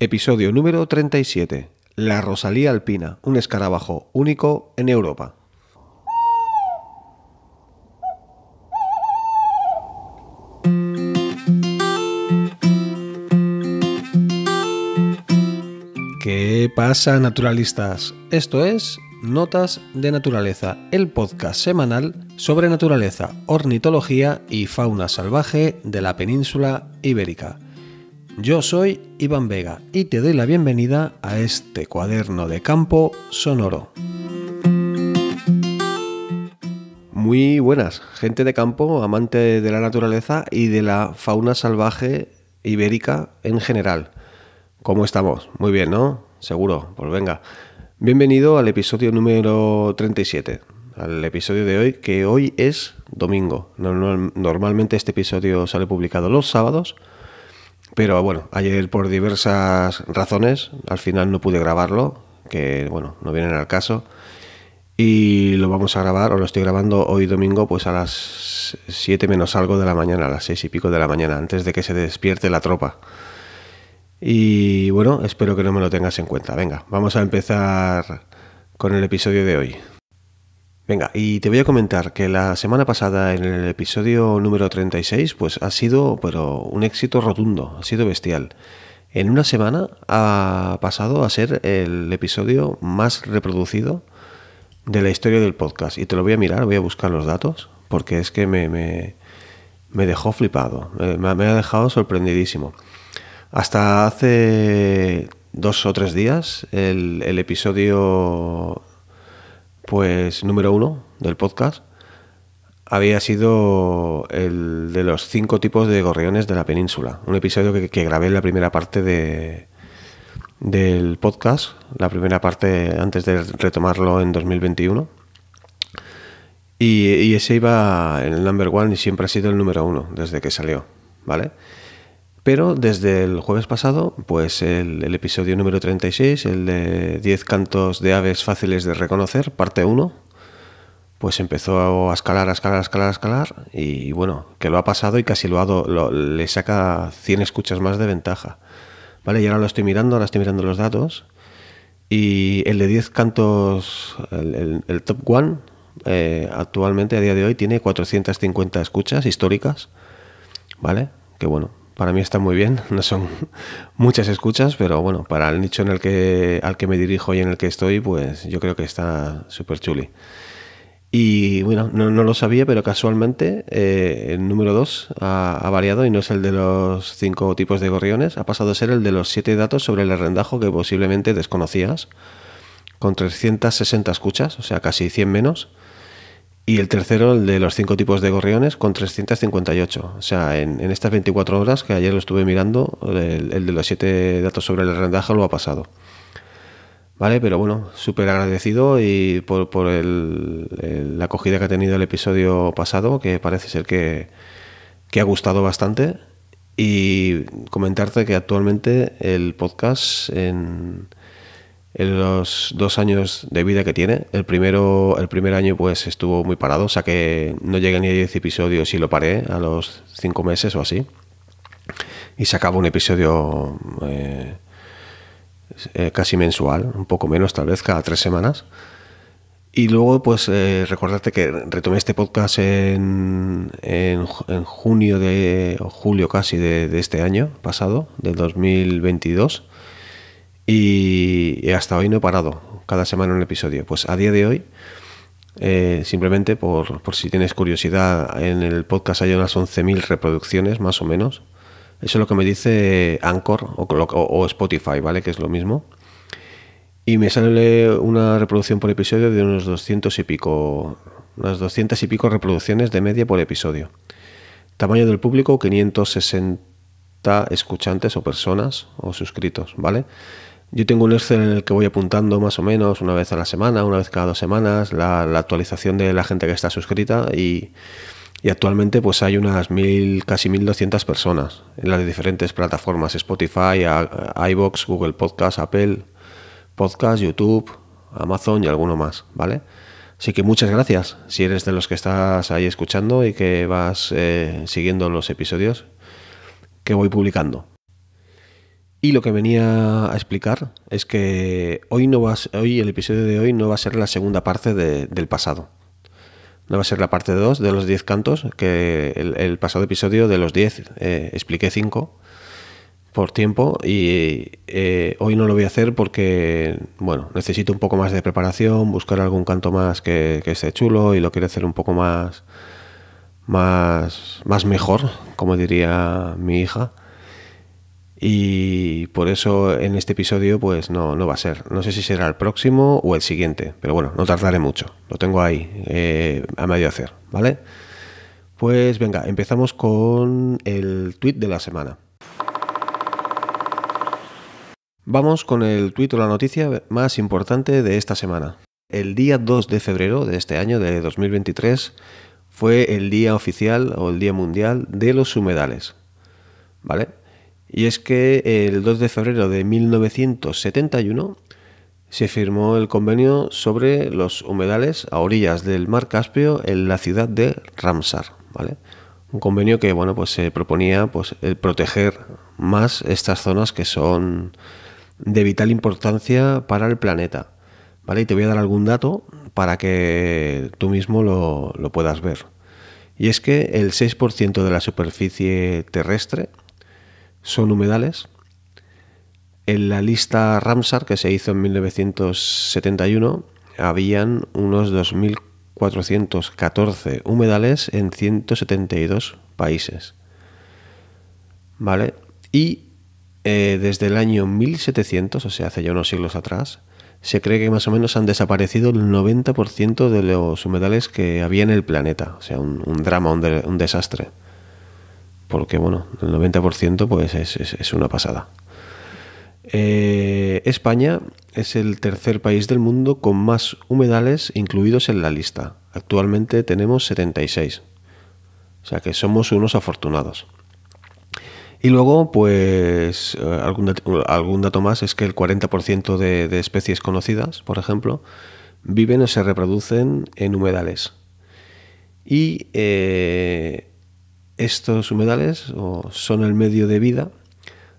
Episodio número 37. La Rosalía Alpina, un escarabajo único en Europa. ¿Qué pasa, naturalistas? Esto es Notas de Naturaleza, el podcast semanal sobre naturaleza, ornitología y fauna salvaje de la península ibérica. Yo soy Iván Vega y te doy la bienvenida a este cuaderno de campo sonoro. Muy buenas, gente de campo, amante de la naturaleza y de la fauna salvaje ibérica en general. ¿Cómo estamos? Muy bien, ¿no? Seguro, pues venga. Bienvenido al episodio número 37, al episodio de hoy, que hoy es domingo. Normalmente este episodio sale publicado los sábados, pero bueno, ayer por diversas razones, al final no pude grabarlo, que bueno, no vienen al caso. Y lo vamos a grabar, o lo estoy grabando hoy domingo, pues a las 7 menos algo de la mañana, a las 6 y pico de la mañana, antes de que se despierte la tropa. Y bueno, espero que no me lo tengas en cuenta. Venga, vamos a empezar con el episodio de hoy. Venga, y te voy a comentar que la semana pasada en el episodio número 36, pues ha sido, pero un éxito rotundo, ha sido bestial. En una semana ha pasado a ser el episodio más reproducido de la historia del podcast. Y te lo voy a mirar, voy a buscar los datos, porque es que me, dejó flipado, eh, me, ha dejado sorprendidísimo. Hasta hace dos o tres días el episodio pues número uno del podcast había sido el de los cinco tipos de gorriones de la península. Un episodio que, grabé en la primera parte de, del podcast, la primera parte antes de retomarlo en 2021. Y, y, ese iba en el number one y siempre ha sido el número uno desde que salió, ¿vale? Pero desde el jueves pasado, pues el, episodio número 36, el de 10 cantos de aves fáciles de reconocer, parte 1, pues empezó a escalar, a escalar, a escalar, a escalar. Y bueno, que lo ha pasado y casi lo, ha dado, le saca 100 escuchas más de ventaja. Vale, y ahora lo estoy mirando, ahora estoy mirando los datos. Y el de 10 cantos, el, top one, eh, actualmente a día de hoy tiene 450 escuchas históricas. ¿Vale? Que bueno, para mí está muy bien. No son muchas escuchas, pero bueno, para el nicho en el que, al que me dirijo y en el que estoy, pues yo creo que está súper chuli. Y bueno, no, lo sabía, pero casualmente eh, el número 2 ha, variado y no es el de los cinco tipos de gorriones, ha pasado a ser el de los siete datos sobre el arrendajo que posiblemente desconocías, con 360 escuchas, o sea, casi 100 menos. Y el tercero, el de los cinco tipos de gorriones, con 358. O sea, en, estas 24 horas que ayer lo estuve mirando, el, de los siete datos sobre el rendaje lo ha pasado. ¿Vale? Pero bueno, súper agradecido y por, por la acogida que ha tenido el episodio pasado, que parece ser que, que ha gustado bastante. Y comentarte que actualmente el podcast en, en los dos años de vida que tiene. El, primero, el primer año pues estuvo muy parado, o sea que no llegué ni a 10 episodios y lo paré a los 5 meses o así. Y se acaba un episodio eh, eh, casi mensual, un poco menos tal vez, cada tres semanas. Y luego, pues eh, recordarte que retomé este podcast en, en, junio de, o julio casi de, de este año pasado, del 2022 y hasta hoy no he parado, cada semana un episodio. Pues a día de hoy, eh, simplemente por, por, si tienes curiosidad, en el podcast hay unas 11.000 reproducciones más o menos. Eso es lo que me dice Anchor o, o Spotify, ¿vale? Que es lo mismo. Y me sale una reproducción por episodio de unos 200 y pico, unas 200 y pico reproducciones de media por episodio. Tamaño del público, 560 escuchantes o personas o suscritos, ¿vale? Yo tengo un Excel en el que voy apuntando más o menos una vez a la semana, una vez cada dos semanas, la, actualización de la gente que está suscrita y, actualmente pues hay unas mil, casi 1.200 personas en las diferentes plataformas, Spotify, iBox, Google Podcast, Apple Podcast, YouTube, Amazon y alguno más, ¿vale? Así que muchas gracias si eres de los que estás ahí escuchando y que vas eh, siguiendo los episodios que voy publicando. Y lo que venía a explicar es que hoy, no va hoy el episodio de hoy no va a ser la segunda parte de, del pasado. No va a ser la parte 2 de los 10 cantos, que el, pasado episodio de los 10 eh, expliqué 5 por tiempo y eh, hoy no lo voy a hacer porque, bueno, necesito un poco más de preparación, buscar algún canto más que, que esté chulo y lo quiero hacer un poco más, más, más mejor, como diría mi hija. Y por eso en este episodio pues no, va a ser. No sé si será el próximo o el siguiente, pero bueno, no tardaré mucho. Lo tengo ahí eh, a medio hacer, ¿vale? Pues venga, empezamos con el tweet de la semana. Vamos con el tuit o la noticia más importante de esta semana. El día 2 de febrero de este año, de 2023, fue el día oficial o el día mundial de los humedales. ¿Vale? Y es que el 2 de febrero de 1971 se firmó el convenio sobre los humedales a orillas del mar Caspio en la ciudad de Ramsar, ¿vale? Un convenio que bueno, pues se proponía pues, el eh, proteger más estas zonas que son de vital importancia para el planeta. ¿Vale? Y te voy a dar algún dato para que tú mismo lo, lo puedas ver. Y es que el 6% de la superficie terrestre son humedales. En la lista Ramsar que se hizo en 1971 habían unos 2.414 humedales en 172 países. ¿Vale? Y eh, desde el año 1700, o sea, hace ya unos siglos atrás, se cree que más o menos han desaparecido el 90% de los humedales que había en el planeta. O sea, un, drama, un desastre porque bueno, el 90% pues es, una pasada. Eh, España es el tercer país del mundo con más humedales incluidos en la lista. Actualmente tenemos 76. O sea que somos unos afortunados. Y luego, pues eh, algún, dato más es que el 40% de, de especies conocidas, por ejemplo, viven o se reproducen en humedales. Y eh, estos humedales son el medio de vida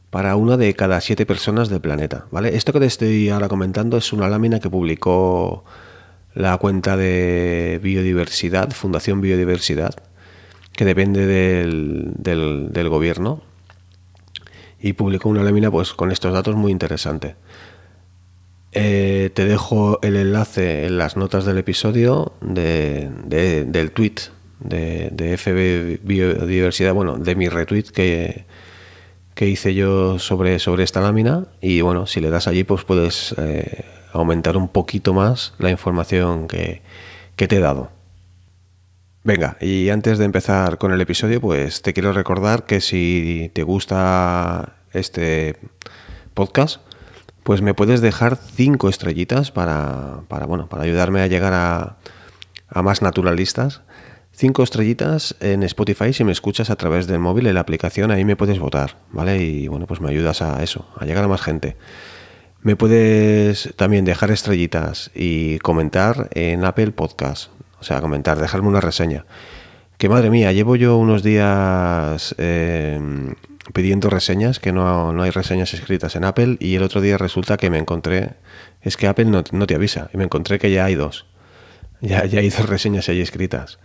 para una de cada siete personas del planeta. ¿vale? Esto que te estoy ahora comentando es una lámina que publicó la cuenta de biodiversidad, Fundación Biodiversidad, que depende del, gobierno, y publicó una lámina pues, con estos datos muy interesantes. Eh, te dejo el enlace en las notas del episodio del tweet de, FB Biodiversidad, bueno, de mi retweet que, hice yo sobre, sobre esta lámina. Y bueno, si le das allí, pues puedes eh, aumentar un poquito más la información que, te he dado. Venga, y antes de empezar con el episodio, pues te quiero recordar que si te gusta este podcast, pues me puedes dejar cinco estrellitas para, bueno, para ayudarme a llegar a, a más naturalistas Cinco estrellitas en Spotify si me escuchas a través del móvil, en la aplicación, ahí me puedes votar, ¿vale? Y bueno, pues me ayudas a eso, a llegar a más gente. Me puedes también dejar estrellitas y comentar en Apple Podcast, o sea, comentar, dejarme una reseña. Que madre mía, llevo yo unos días em, pidiendo reseñas, que no, hay reseñas escritas en Apple, y el otro día resulta que me encontré, es que Apple no, te avisa, y me encontré que ya hay dos, ya, ya hay dos reseñas ahí escritas.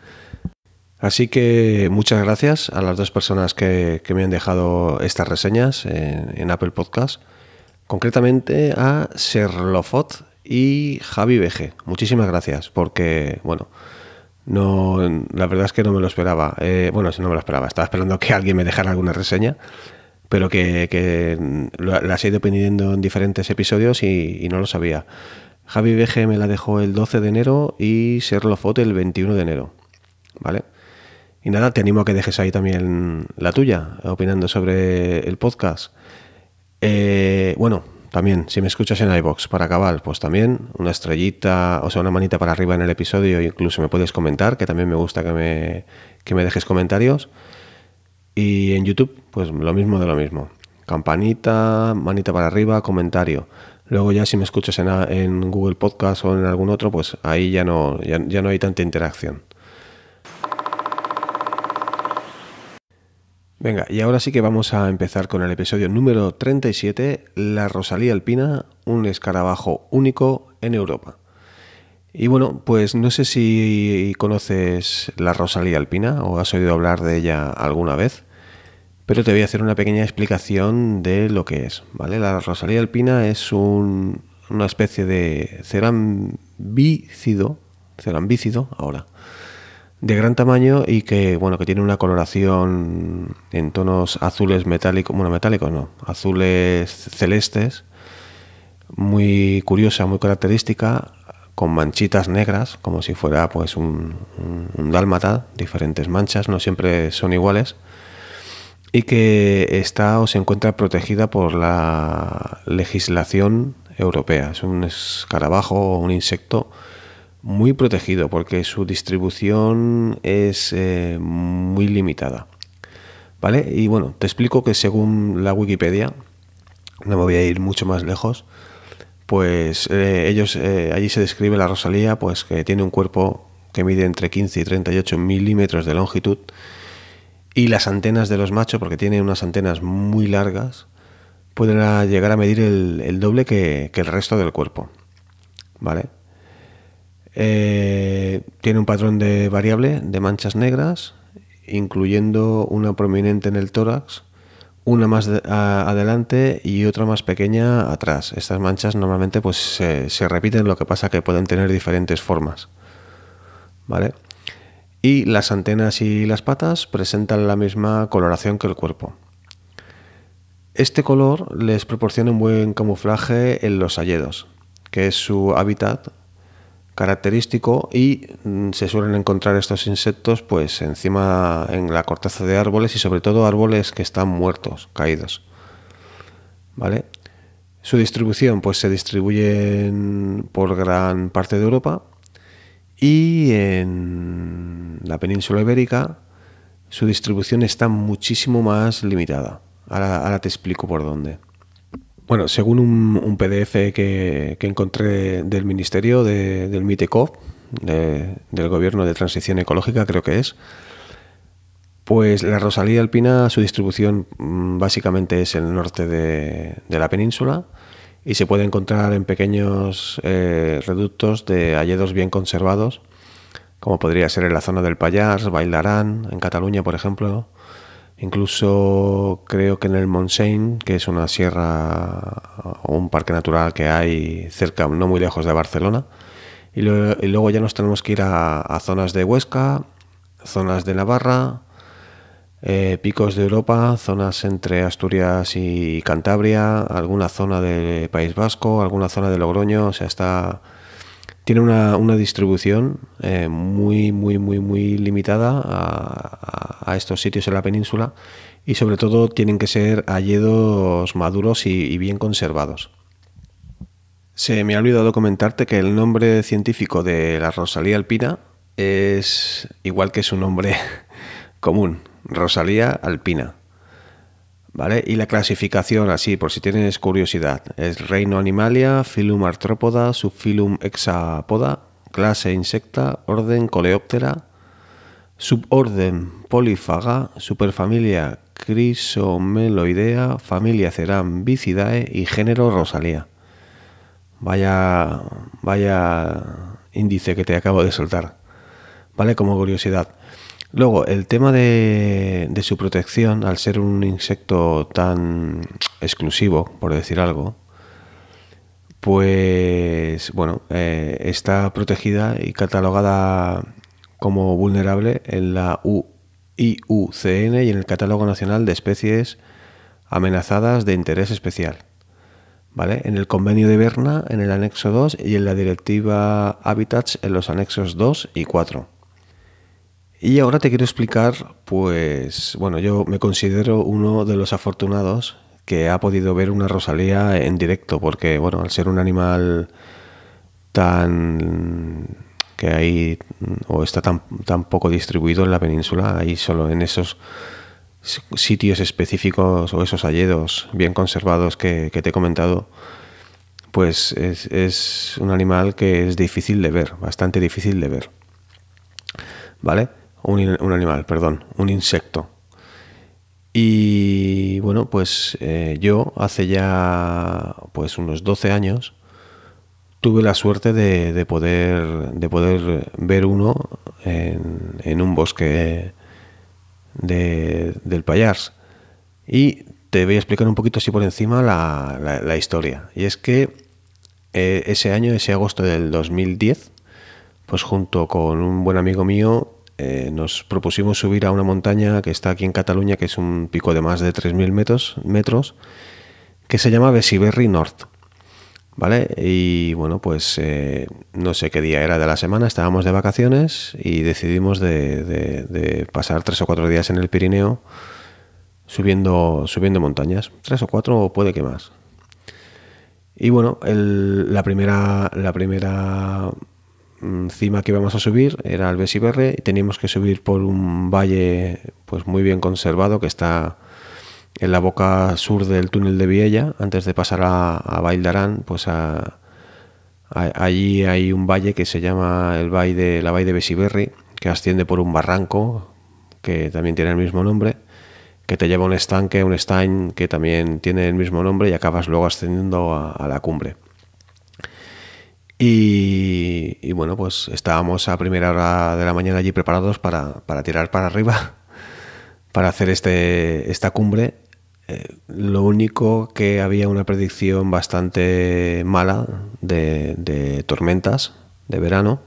Así que muchas gracias a las dos personas que, me han dejado estas reseñas en, Apple Podcast, concretamente a Serlofot y Javi Veje. Muchísimas gracias porque, bueno, no, la verdad es que no me lo esperaba. Eh, bueno, si no me lo esperaba, estaba esperando que alguien me dejara alguna reseña, pero que, las he ido pidiendo en diferentes episodios y, no lo sabía. Javi Veje me la dejó el 12 de enero y Serlofot el 21 de enero. ¿Vale? Y nada, te animo a que dejes ahí también la tuya, opinando sobre el podcast. Eh, bueno, también, si me escuchas en iBox para acabar, pues también una estrellita, o sea, una manita para arriba en el episodio, incluso me puedes comentar, que también me gusta que me, me dejes comentarios. Y en YouTube, pues lo mismo de lo mismo. Campanita, manita para arriba, comentario. Luego ya si me escuchas en, Google Podcast o en algún otro, pues ahí ya no, ya no hay tanta interacción. Venga, y ahora sí que vamos a empezar con el episodio número 37, La Rosalía Alpina, un escarabajo único en Europa. Y bueno, pues no sé si conoces la Rosalía Alpina o has oído hablar de ella alguna vez, pero te voy a hacer una pequeña explicación de lo que es, ¿vale? La Rosalía Alpina es una especie de cerambícido, cerambícido ahora, de gran tamaño y que bueno que tiene una coloración en tonos azules metálicos bueno metálicos no azules celestes muy curiosa muy característica con manchitas negras como si fuera pues un, un dálmata diferentes manchas no siempre son iguales y que está o se encuentra protegida por la legislación europea es un escarabajo o un insecto muy protegido porque su distribución es eh, muy limitada. ¿Vale? Y bueno, te explico que según la Wikipedia, no me voy a ir mucho más lejos, pues eh, ellos, eh, allí se describe la Rosalía, pues que tiene un cuerpo que mide entre 15 y 38 milímetros de longitud y las antenas de los machos, porque tienen unas antenas muy largas, pueden llegar a medir el, doble que, que el resto del cuerpo. ¿Vale? Eh, tiene un patrón de variable de manchas negras, incluyendo una prominente en el tórax, una más adelante y otra más pequeña atrás. Estas manchas normalmente pues, se, repiten, lo que pasa que pueden tener diferentes formas. ¿Vale? Y las antenas y las patas presentan la misma coloración que el cuerpo. Este color les proporciona un buen camuflaje en los hayedos, que es su hábitat característico y mm, se suelen encontrar estos insectos pues encima en la corteza de árboles y sobre todo árboles que están muertos, caídos. ¿Vale? Su distribución pues se distribuyen por gran parte de Europa y en la península ibérica su distribución está muchísimo más limitada. Ahora, ahora te explico por dónde. Bueno, según un, PDF que, encontré del Ministerio del MITECO, del Gobierno de Transición Ecológica, creo que es, pues la Rosalía alpina, su distribución mm, básicamente es el norte de, la península y se puede encontrar en pequeños eh, reductos de hayedos bien conservados, como podría ser en la zona del Payars, Bailarán, en Cataluña, por ejemplo, Incluso creo que en el Montseny, que es una sierra o un parque natural que hay cerca, no muy lejos de Barcelona. Y, luego ya nos tenemos que ir a, zonas de Huesca, zonas de Navarra, eh, picos de Europa, zonas entre Asturias y Cantabria, alguna zona del País Vasco, alguna zona de Logroño. O sea, está tiene una, distribución eh, muy, muy, muy, muy limitada a, estos sitios en la península y sobre todo tienen que ser alledos maduros y, y bien conservados. Se me ha olvidado comentarte que el nombre científico de la Rosalía alpina es igual que su nombre común, Rosalía alpina. ¿Vale? Y la clasificación, así, por si tienes curiosidad, es reino animalia, filum artrópoda, subfilum hexapoda, clase insecta, orden coleóptera, suborden polífaga, superfamilia crisomeloidea, familia cerambicidae y género rosalía. Vaya, vaya índice que te acabo de soltar. ¿Vale? Como curiosidad. Luego, el tema de, su protección, al ser un insecto tan exclusivo, por decir algo, pues bueno, eh, está protegida y catalogada como vulnerable en la UICN y en el Catálogo Nacional de Especies Amenazadas de Interés Especial. ¿Vale? En el Convenio de Berna, en el anexo 2 y en la Directiva Habitats, en los anexos 2 y 4. Y ahora te quiero explicar, pues, bueno, yo me considero uno de los afortunados que ha podido ver una Rosalía en directo, porque, bueno, al ser un animal tan que hay o está tan, tan poco distribuido en la península, ahí solo en esos sitios específicos o esos hayedos bien conservados que, te he comentado, pues es, es, un animal que es difícil de ver, bastante difícil de ver. ¿Vale? un, animal, perdón, un insecto. Y bueno, pues eh, yo hace ya pues unos 12 años tuve la suerte de, poder, de poder ver uno en, un bosque del Payars. Y te voy a explicar un poquito así por encima la, historia. Y es que eh, ese año, ese agosto del 2010, pues junto con un buen amigo mío eh, nos propusimos subir a una montaña que está aquí en Cataluña, que es un pico de más de 3.000 metros, metros, que se llama Besiberri North. ¿Vale? Y bueno, pues eh, no sé qué día era de la semana, estábamos de vacaciones y decidimos de, pasar tres o cuatro días en el Pirineo subiendo, subiendo montañas. Tres o cuatro puede que más. Y bueno, la, primera, la primera Mm, cima que íbamos a subir era el Besiberri y teníamos que subir por un valle pues muy bien conservado que está en la boca sur del túnel de Viella antes de pasar a, a Baildarán pues a, allí hay un valle que se llama el valle de, la valle de Besiberri que asciende por un barranco que también tiene el mismo nombre que te lleva a un estanque, un stein que también tiene el mismo nombre y acabas luego ascendiendo a la cumbre y, bueno, pues estábamos a primera hora de la mañana allí preparados para, tirar para arriba, para hacer este, esta cumbre. Eh, lo único que había una predicción bastante mala de, tormentas de verano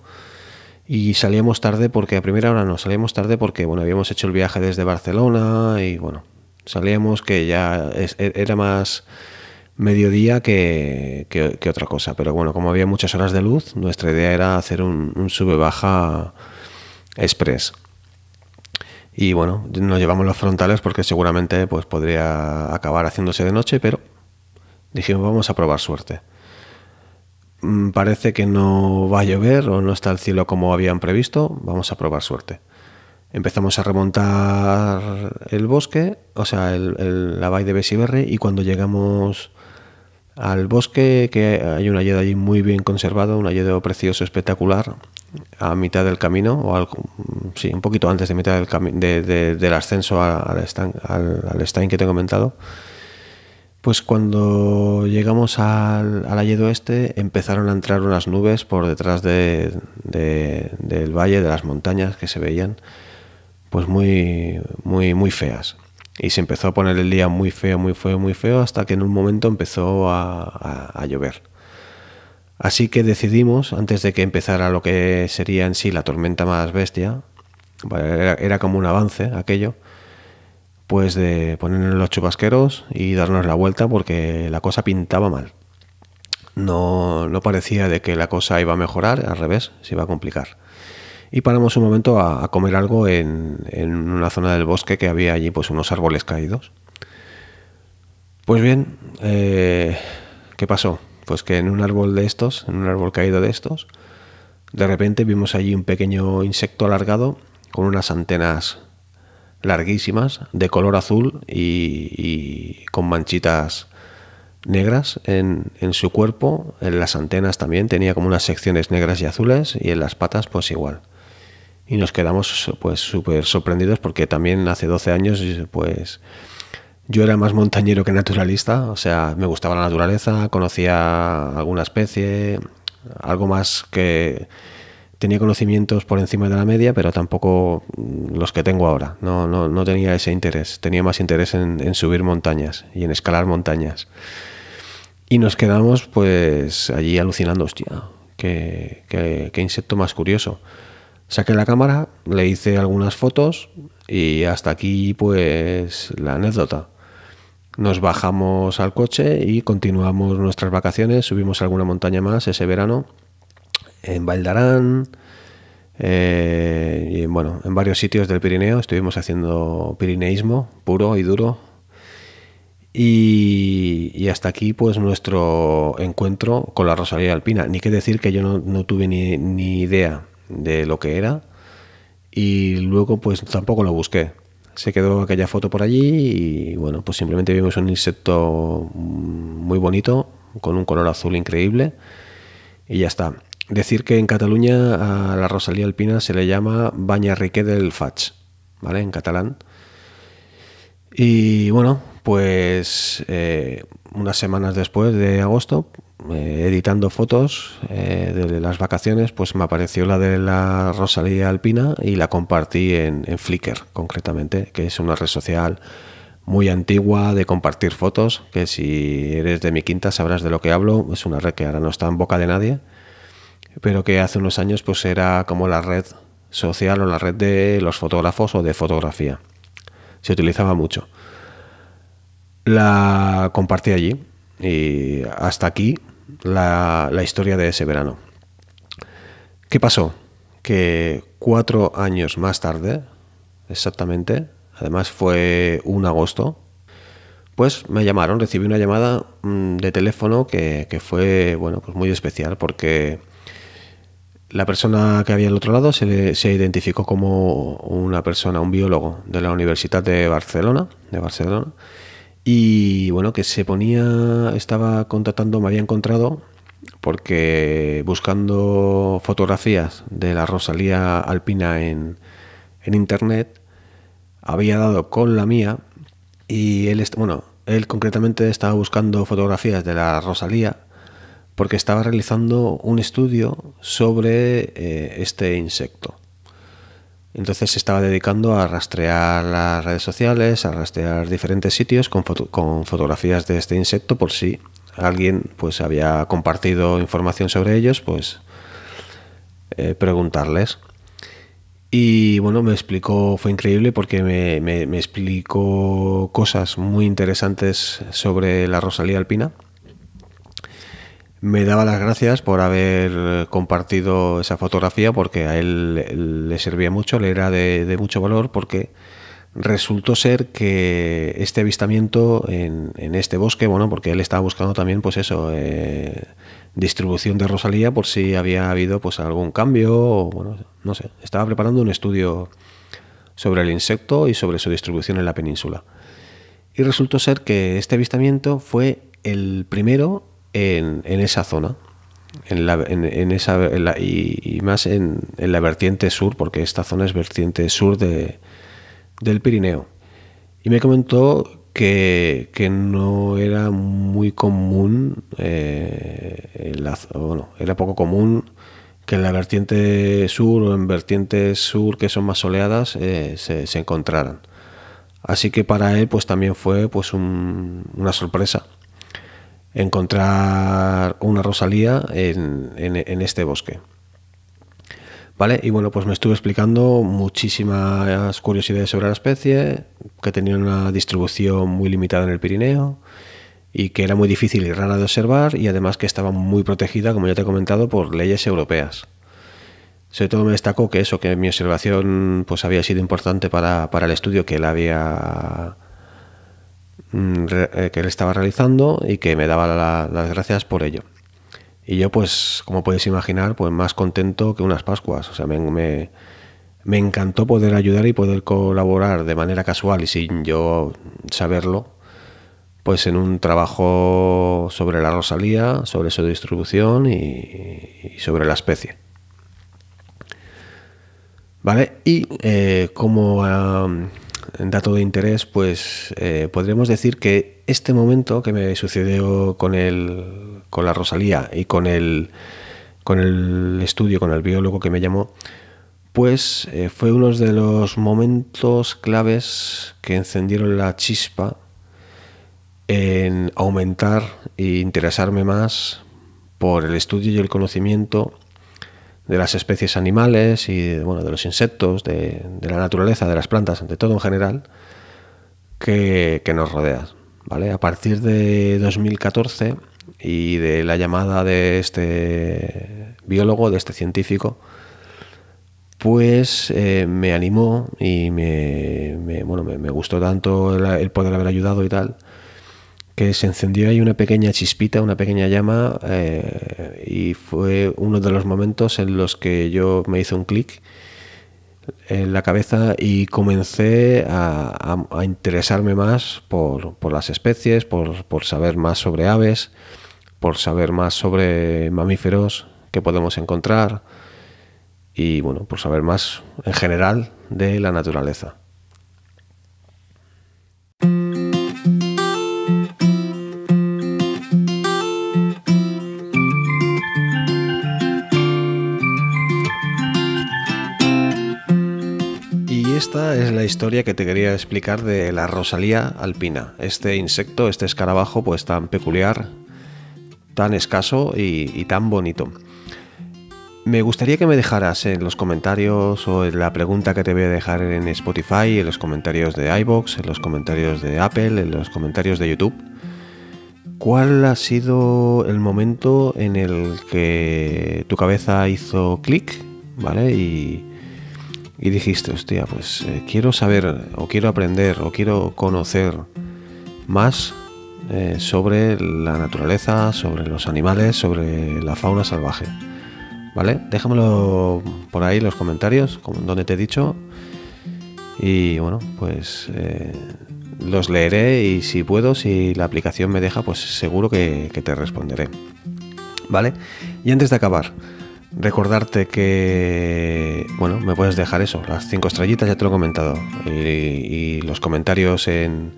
y salíamos tarde porque a primera hora no, salíamos tarde porque bueno, habíamos hecho el viaje desde Barcelona y bueno, salíamos que ya e, era más mediodía que, otra cosa. Pero bueno, como había muchas horas de luz, nuestra idea era hacer un, sube-baja express. Y bueno, nos llevamos los frontales porque seguramente pues, podría acabar haciéndose de noche, pero dijimos vamos a probar suerte. Mm, parece que no va a llover o no está el cielo como habían previsto, vamos a probar suerte. Empezamos a remontar el bosque, o sea, el, la valle de Besiberri, y cuando llegamos al bosque, que hay un hayedo allí muy bien conservado, un hayedo precioso, espectacular, a mitad del camino, o sí, un poquito antes de mitad del, del ascenso al, stand, que te he comentado. Pues cuando llegamos al, al este, empezaron a entrar unas nubes por detrás del valle, de las montañas que se veían, pues muy, muy, muy feas. Y se empezó a poner el día muy feo, muy feo, muy feo, hasta que en un momento empezó a, llover. Así que decidimos, antes de que empezara lo que sería en sí la tormenta más bestia, era, como un avance aquello, pues de ponernos los chupasqueros y darnos la vuelta porque la cosa pintaba mal. No, no parecía de que la cosa iba a mejorar, al revés, se iba a complicar y paramos un momento a, comer algo en, una zona del bosque que había allí pues unos árboles caídos. Pues bien, eh, ¿qué pasó? Pues que en un árbol de estos, en un árbol caído de estos, de repente vimos allí un pequeño insecto alargado con unas antenas larguísimas de color azul y, con manchitas negras en, su cuerpo, en las antenas también tenía como unas secciones negras y azules y en las patas pues igual y nos quedamos pues súper sorprendidos porque también hace 12 años pues yo era más montañero que naturalista, o sea, me gustaba la naturaleza, conocía alguna especie, algo más que tenía conocimientos por encima de la media, pero tampoco los que tengo ahora. No, no, no tenía ese interés, tenía más interés en, subir montañas y en escalar montañas. Y nos quedamos pues allí alucinando, hostia, qué, qué insecto más curioso. Saqué la cámara, le hice algunas fotos y hasta aquí pues la anécdota. Nos bajamos al coche y continuamos nuestras vacaciones, subimos a alguna montaña más ese verano, en Valdarán, eh, y bueno, en varios sitios del Pirineo, estuvimos haciendo pirineísmo puro y duro. Y, hasta aquí pues nuestro encuentro con la Rosalía Alpina. Ni que decir que yo no, tuve ni, ni idea de lo que era y luego pues tampoco lo busqué. Se quedó aquella foto por allí y bueno, pues simplemente vimos un insecto muy bonito, con un color azul increíble y ya está. Decir que en Cataluña a la Rosalía alpina se le llama Baña Rique del fach ¿vale? En catalán. Y bueno, pues eh, unas semanas después de agosto, eh, editando fotos eh, de las vacaciones, pues me apareció la de la Rosalía Alpina y la compartí en, en, Flickr concretamente, que es una red social muy antigua de compartir fotos, que si eres de mi quinta sabrás de lo que hablo, es una red que ahora no está en boca de nadie, pero que hace unos años pues era como la red social o la red de los fotógrafos o de fotografía. Se utilizaba mucho. La compartí allí y hasta aquí la, historia de ese verano. ¿Qué pasó? Que cuatro años más tarde, exactamente, además fue un agosto, pues me llamaron, recibí una llamada mm, de teléfono que, fue bueno, pues muy especial porque la persona que había al otro lado se, se, identificó como una persona, un biólogo de la Universidad de Barcelona, de Barcelona, y bueno, que se ponía, estaba contratando, me había encontrado, porque buscando fotografías de la Rosalía Alpina en, en internet, había dado con la mía y él, bueno, él concretamente estaba buscando fotografías de la Rosalía porque estaba realizando un estudio sobre eh, este insecto. Entonces se estaba dedicando a rastrear las redes sociales, a rastrear diferentes sitios con, fotografías de este insecto por si alguien pues había compartido información sobre ellos, pues eh, preguntarles. Y bueno, me explicó, fue increíble porque me explicó cosas muy interesantes sobre la Rosalía alpina me daba las gracias por haber eh, compartido esa fotografía porque a él le servía mucho, le era de, mucho valor porque resultó ser que este avistamiento en, este bosque, bueno, porque él estaba buscando también pues eso, eh, distribución de Rosalía por si había habido pues algún cambio o bueno, no sé, estaba preparando un estudio sobre el insecto y sobre su distribución en la península. Y resultó ser que este avistamiento fue el primero en, esa zona. En la, esa, y, más en, la vertiente sur, porque esta zona es vertiente sur de, del Pirineo. Y me comentó que, no era muy común, eh, bueno, era poco común que en la vertiente sur o en vertientes sur que son más soleadas eh, se, encontraran. Así que para él pues también fue pues una sorpresa encontrar una rosalía en, este bosque. ¿Vale? Y bueno, pues me estuve explicando muchísimas curiosidades sobre la especie, que tenía una distribución muy limitada en el Pirineo y que era muy difícil y rara de observar y además que estaba muy protegida, como ya te he comentado, por leyes europeas. Sobre todo me destacó que eso, que mi observación pues había sido importante para, para el estudio que él había Mm, eh, que él estaba realizando y que me daba las gracias por ello. Y yo, pues, como podéis imaginar, pues más contento que unas Pascuas. O sea, me, encantó poder ayudar y poder colaborar de manera casual y sin yo saberlo, pues en un trabajo sobre la rosalía, sobre su distribución y, sobre la especie. ¿Vale? Y eh, como dato de interés, pues eh, podremos decir que este momento que me sucedió con, el, con la Rosalía y con el, con el estudio, con el biólogo que me llamó, pues eh, fue uno de los momentos claves que encendieron la chispa en aumentar e interesarme más por el estudio y el conocimiento de las especies animales y bueno, de los insectos, de, la naturaleza, de las plantas, de todo en general, que, nos rodea. ¿vale? A partir de 2014 y de la llamada de este biólogo, de este científico, pues eh, me animó y me, bueno, me, gustó tanto el, poder haber ayudado y tal, que se encendió ahí una pequeña chispita, una pequeña llama, eh, y fue uno de los momentos en los que yo me hice un clic en la cabeza y comencé a, interesarme más por, las especies, por, por, saber más sobre aves, por saber más sobre mamíferos que podemos encontrar y bueno, por saber más en general de la naturaleza. esta es la historia que te quería explicar de la Rosalía alpina. Este insecto, este escarabajo, pues tan peculiar, tan escaso y, tan bonito. Me gustaría que me dejaras en los comentarios o en la pregunta que te voy a dejar en Spotify, en los comentarios de iBox, en los comentarios de Apple, en los comentarios de YouTube. ¿Cuál ha sido el momento en el que tu cabeza hizo clic, ¿vale? Y, y dijiste, hostia, pues eh, quiero saber o quiero aprender o quiero conocer más eh, sobre la naturaleza, sobre los animales, sobre la fauna salvaje. ¿Vale? Déjamelo por ahí en los comentarios, como donde te he dicho. Y bueno, pues eh, los leeré y si puedo, si la aplicación me deja, pues seguro que te responderé. ¿Vale? Y antes de acabar, recordarte que, bueno, me puedes dejar eso, las cinco estrellitas, ya te lo he comentado, y, los comentarios en,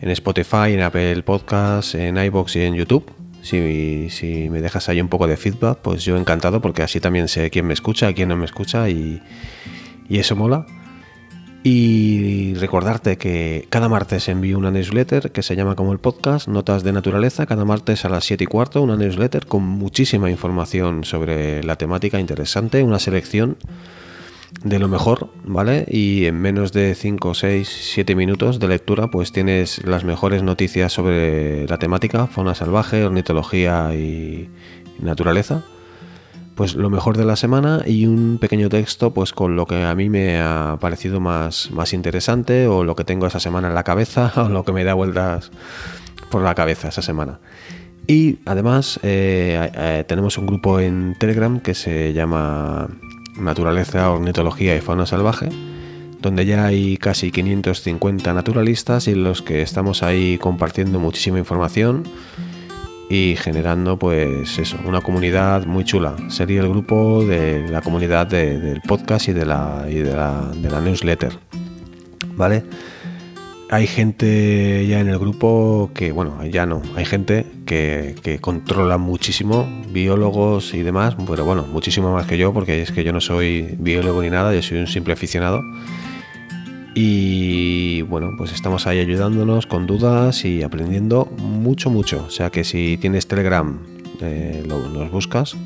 en, Spotify, en Apple Podcasts, en iBox y en YouTube. Si, me dejas ahí un poco de feedback, pues yo encantado, porque así también sé quién me escucha, quién no me escucha, y, y eso mola. Y recordarte que cada martes envío una newsletter que se llama como el podcast Notas de Naturaleza, cada martes a las 7 y cuarto, una newsletter con muchísima información sobre la temática interesante, una selección de lo mejor, ¿vale? Y en menos de 5, 6, 7 minutos de lectura, pues tienes las mejores noticias sobre la temática, fauna salvaje, ornitología y naturaleza pues lo mejor de la semana y un pequeño texto pues con lo que a mí me ha parecido más, más interesante o lo que tengo esa semana en la cabeza o lo que me da vueltas por la cabeza esa semana. Y además eh, eh, tenemos un grupo en Telegram que se llama Naturaleza, Ornitología y Fauna Salvaje, donde ya hay casi 550 naturalistas y los que estamos ahí compartiendo muchísima información y generando pues eso, una comunidad muy chula. Sería el grupo de la comunidad del podcast y de la, y de la, newsletter. ¿Vale? hay gente ya en el grupo que, bueno, ya no, hay gente que, que, controla muchísimo, biólogos y demás, pero bueno, muchísimo más que yo, porque es que yo no soy biólogo ni nada, yo soy un simple aficionado y bueno, pues estamos ahí ayudándonos con dudas y aprendiendo mucho, mucho. O sea que si tienes Telegram, eh, nos buscas.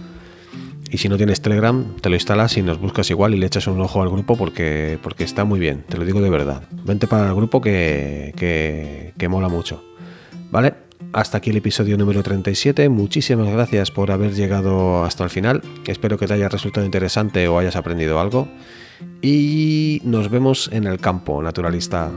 Y si no tienes Telegram, te lo instalas y nos buscas igual y le echas un ojo al grupo porque, porque está muy bien, te lo digo de verdad. Vente para el grupo que, que mola mucho. ¿Vale? Hasta aquí el episodio número 37. Muchísimas gracias por haber llegado hasta el final. Espero que te haya resultado interesante o hayas aprendido algo y nos vemos en el campo naturalista.